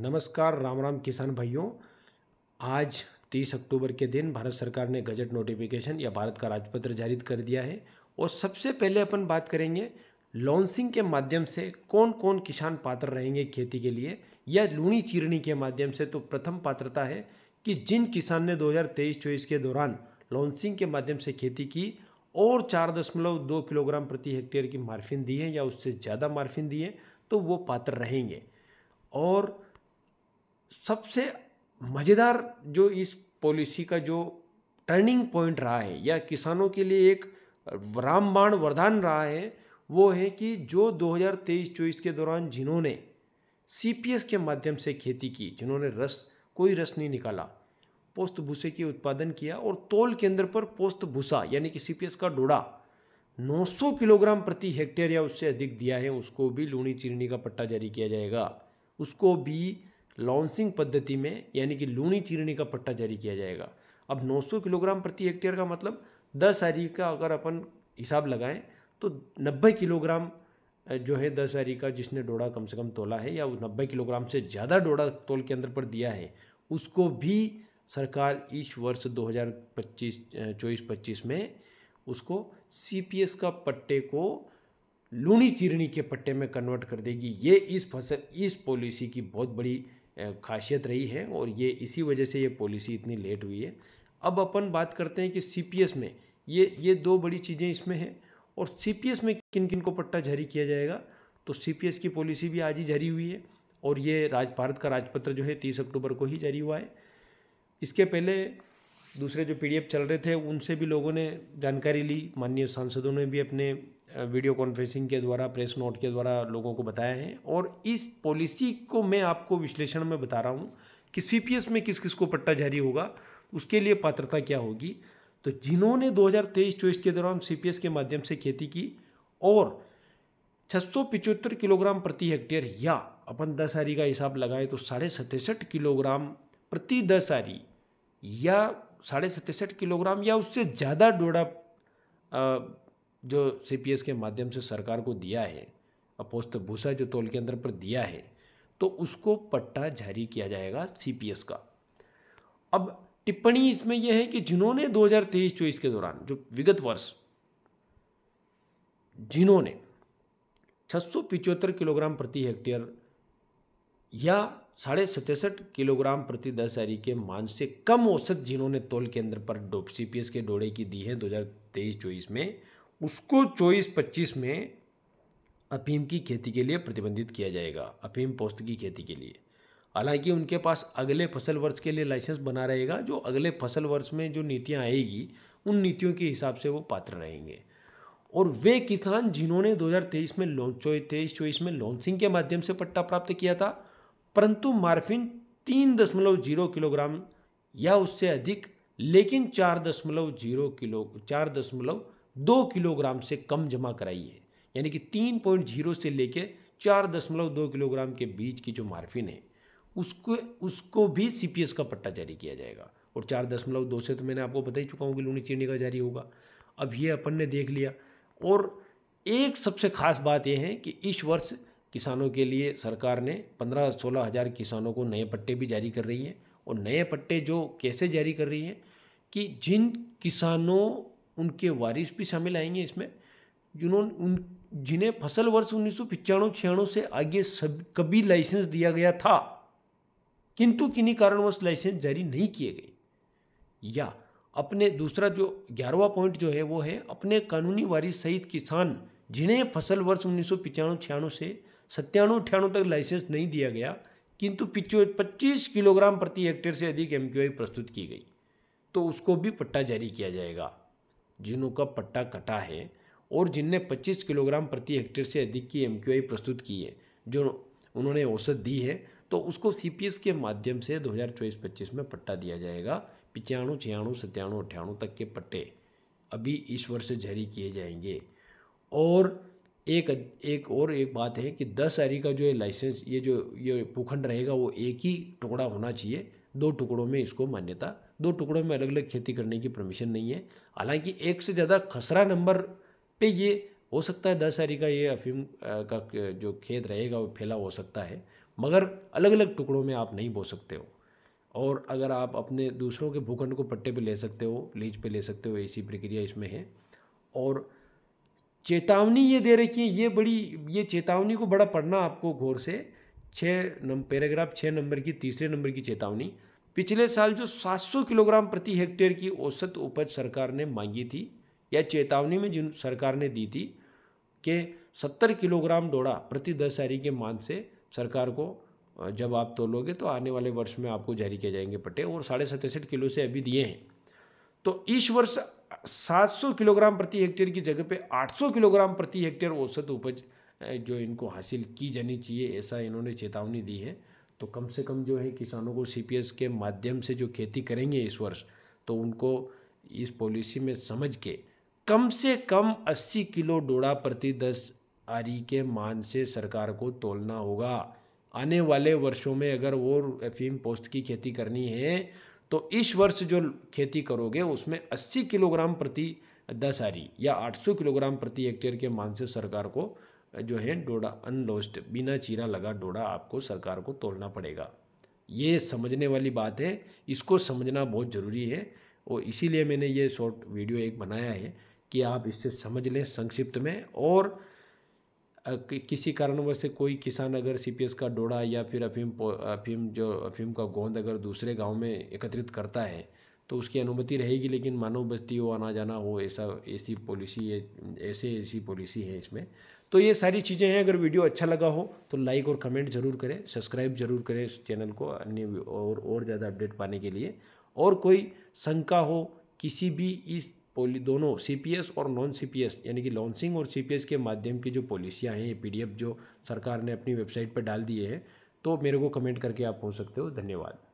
नमस्कार राम राम किसान भाइयों आज 30 अक्टूबर के दिन भारत सरकार ने गजट नोटिफिकेशन या भारत का राजपत्र जारी कर दिया है और सबसे पहले अपन बात करेंगे लॉन्सिंग के माध्यम से कौन कौन किसान पात्र रहेंगे खेती के लिए या लूणी चीरणी के माध्यम से तो प्रथम पात्रता है कि जिन किसान ने 2023-24 के दौरान लॉन्सिंग के माध्यम से खेती की और चार दशमलव दो किलोग्राम प्रति हेक्टेयर की मार्फिन दी है या उससे ज़्यादा मार्फिन दी है तो वो पात्र रहेंगे और सबसे मज़ेदार जो इस पॉलिसी का जो टर्निंग पॉइंट रहा है या किसानों के लिए एक रामबाण वरदान रहा है वो है कि जो 2023-24 के दौरान जिन्होंने सी के माध्यम से खेती की जिन्होंने रस कोई रस नहीं निकाला पोस्त भूसे के उत्पादन किया और तोल केंद्र पर पोस्त भूसा यानी कि सी का डोडा 900 किलोग्राम प्रति हेक्टेयर या उससे अधिक दिया है उसको भी लूणी चिरनी का पट्टा जारी किया जाएगा उसको भी लॉन्सिंग पद्धति में यानी कि लूणी चीरणी का पट्टा जारी किया जाएगा अब 900 किलोग्राम प्रति हेक्टेयर का मतलब दस आरी का अगर अपन हिसाब लगाएं तो 90 किलोग्राम जो है दस आरी का जिसने डोड़ा कम से कम तोला है या नब्बे किलोग्राम से ज़्यादा डोड़ा तोल के अंदर पर दिया है उसको भी सरकार इस वर्ष 2025 चौबीस पच्चीस में उसको सी का पट्टे को लूणी चिरणी के पट्टे में कन्वर्ट कर देगी ये इस फसल इस पॉलिसी की बहुत बड़ी खासियत रही है और ये इसी वजह से ये पॉलिसी इतनी लेट हुई है अब अपन बात करते हैं कि सी में ये ये दो बड़ी चीज़ें इसमें हैं और सी में किन किन को पट्टा जारी किया जाएगा तो सी की पॉलिसी भी आज ही जारी हुई है और ये राज भारत का राजपत्र जो है तीस अक्टूबर को ही जारी हुआ है इसके पहले दूसरे जो पीडीएफ चल रहे थे उनसे भी लोगों ने जानकारी ली माननीय सांसदों ने भी अपने वीडियो कॉन्फ्रेंसिंग के द्वारा प्रेस नोट के द्वारा लोगों को बताया है और इस पॉलिसी को मैं आपको विश्लेषण में बता रहा हूँ कि सी में किस किस को पट्टा जारी होगा उसके लिए पात्रता क्या होगी तो जिन्होंने 2023 हज़ार के दौरान सी के माध्यम से खेती की और छः किलोग्राम प्रति हेक्टेयर या अपन दस आरी का हिसाब लगाएं तो साढ़े सतसठ किलोग्राम प्रति दस आरी या साढ़े सतसठ किलोग्राम या उससे ज़्यादा डोडा जो सी के माध्यम से सरकार को दिया है अपोस्त भूसा जो तोल के अंदर पर दिया है तो उसको पट्टा जारी किया जाएगा सी का अब टिप्पणी इसमें यह है कि जिन्होंने 2023-24 के दौरान जो विगत वर्ष जिन्होंने छह किलोग्राम प्रति हेक्टेयर या साढ़े सतसठ किलोग्राम प्रति दस एरी के मान से कम औसत जिन्होंने तोल केंद्र पर डोप सी पी एस के डोड़े की दी है दो हज़ार तेईस चौबीस में उसको चौबीस पच्चीस में अफीम की खेती के लिए प्रतिबंधित किया जाएगा अफीम पोस्त की खेती के लिए हालांकि उनके पास अगले फसल वर्ष के लिए लाइसेंस बना रहेगा जो अगले फसल वर्ष में जो नीतियाँ आएगी उन नीतियों के हिसाब से वो पात्र रहेंगे और वे किसान जिन्होंने 2023 में लॉन्च तेईस चौबीस में लॉन्चिंग के माध्यम से पट्टा प्राप्त किया था परंतु मार्फिन तीन दशमलव जीरो किलोग्राम या उससे अधिक लेकिन चार दशमलव जीरो किलो चार दशमलव दो किलोग्राम से कम जमा कराइए यानी कि तीन पॉइंट जीरो से लेकर चार दशमलव दो किलोग्राम के बीच की जो मार्फिन है उसको उसको भी सी का पट्टा जारी किया जाएगा और चार दशमलव दो से तो मैंने आपको बता ही चुका हूँ कि लूनी चीनी का जारी होगा अब ये अपन ने देख लिया और एक सबसे खास बात यह है कि इस वर्ष किसानों के लिए सरकार ने पंद्रह सोलह हज़ार किसानों को नए पट्टे भी जारी कर रही है और नए पट्टे जो कैसे जारी कर रही है कि जिन किसानों उनके वारिस भी शामिल आएंगे इसमें जिन्होंने उन जिन्हें फसल वर्ष उन्नीस सौ पचानवे छियानवे से आगे सब कभी लाइसेंस दिया गया था किंतु किन्हीं कारणवश लाइसेंस जारी नहीं किए गए या अपने दूसरा जो ग्यारहवा पॉइंट जो है वो है अपने कानूनी वारिस सहित किसान जिन्हें फसल वर्ष उन्नीस सौ पचानवे छियानवे से सत्तानवे अठाणु तक लाइसेंस नहीं दिया गया किंतु पिचो पच्चीस किलोग्राम प्रति हेक्टेयर से अधिक एम प्रस्तुत की गई तो उसको भी पट्टा जारी किया जाएगा जिनों का पट्टा कटा है और जिनने 25 किलोग्राम प्रति हेक्टेयर से अधिक की एम प्रस्तुत की है जो उन्होंने औसत दी है तो उसको सी के माध्यम से दो हज़ार में पट्टा दिया जाएगा पिचाणु छियाणु सत्तानवे अठाणु तक के पट्टे अभी इस वर्ष जारी किए जाएंगे और एक एक और एक बात है कि दस एरी का जो ये लाइसेंस ये जो ये भूखंड रहेगा वो एक ही टुकड़ा होना चाहिए दो टुकड़ों में इसको मान्यता दो टुकड़ों में अलग अलग खेती करने की परमिशन नहीं है हालांकि एक से ज़्यादा खसरा नंबर पे ये हो सकता है दस एरी का ये अफीम का जो खेत रहेगा वो फैला हो सकता है मगर अलग अलग टुकड़ों में आप नहीं बो सकते हो और अगर आप अपने दूसरों के भूखंड को पट्टे पर ले सकते हो लीज पर ले सकते हो ऐसी प्रक्रिया इसमें है और चेतावनी ये दे रखी है ये बड़ी ये चेतावनी को बड़ा पढ़ना आपको गौर से छः नंबर पैराग्राफ छः नंबर की तीसरे नंबर की चेतावनी पिछले साल जो 700 किलोग्राम प्रति हेक्टेयर की औसत उपज सरकार ने मांगी थी या चेतावनी में जिन सरकार ने दी थी कि 70 किलोग्राम डोड़ा प्रति दस हरी के मान से सरकार को जब आप तोलोगे तो आने वाले वर्ष में आपको जारी किए जाएंगे पट्टे और साढ़े किलो से अभी दिए हैं तो इस वर्ष 700 किलोग्राम प्रति हेक्टेयर की जगह पे 800 किलोग्राम प्रति हेक्टेयर औसत उपज जो इनको हासिल की जानी चाहिए ऐसा इन्होंने चेतावनी दी है तो कम से कम जो है किसानों को सी के माध्यम से जो खेती करेंगे इस वर्ष तो उनको इस पॉलिसी में समझ के कम से कम 80 किलो डोड़ा प्रति दस आरी के मान से सरकार को तोलना होगा आने वाले वर्षों में अगर वो अफीम पोस्ट की खेती करनी है तो इस वर्ष जो खेती करोगे उसमें 80 किलोग्राम प्रति दस आरी या 800 किलोग्राम प्रति हेक्टेयर के मान से सरकार को जो है डोडा अनलोस्ट बिना चीरा लगा डोडा आपको सरकार को तोड़ना पड़ेगा ये समझने वाली बात है इसको समझना बहुत ज़रूरी है और इसीलिए मैंने ये शॉर्ट वीडियो एक बनाया है कि आप इससे समझ लें संक्षिप्त में और किसी कारणवश से कोई किसान अगर सीपीएस का डोड़ा या फिर अफीम अफीम जो अफीम का गोंद अगर दूसरे गांव में एकत्रित करता है तो उसकी अनुमति रहेगी लेकिन मानव बस्ती हो आना जाना हो ऐसा ऐसी पॉलिसी है ऐसे ऐसी पॉलिसी है इसमें तो ये सारी चीज़ें हैं अगर वीडियो अच्छा लगा हो तो लाइक और कमेंट ज़रूर करें सब्सक्राइब जरूर करें इस चैनल को अन्य और और ज़्यादा अपडेट पाने के लिए और कोई शंका हो किसी भी इस पोली दोनों सी और नॉन सी यानी कि लॉन्सिंग और सी के माध्यम की जो पॉलिसियाँ हैं ये पीडीएफ जो सरकार ने अपनी वेबसाइट पर डाल दिए हैं तो मेरे को कमेंट करके आप पहुँच सकते हो धन्यवाद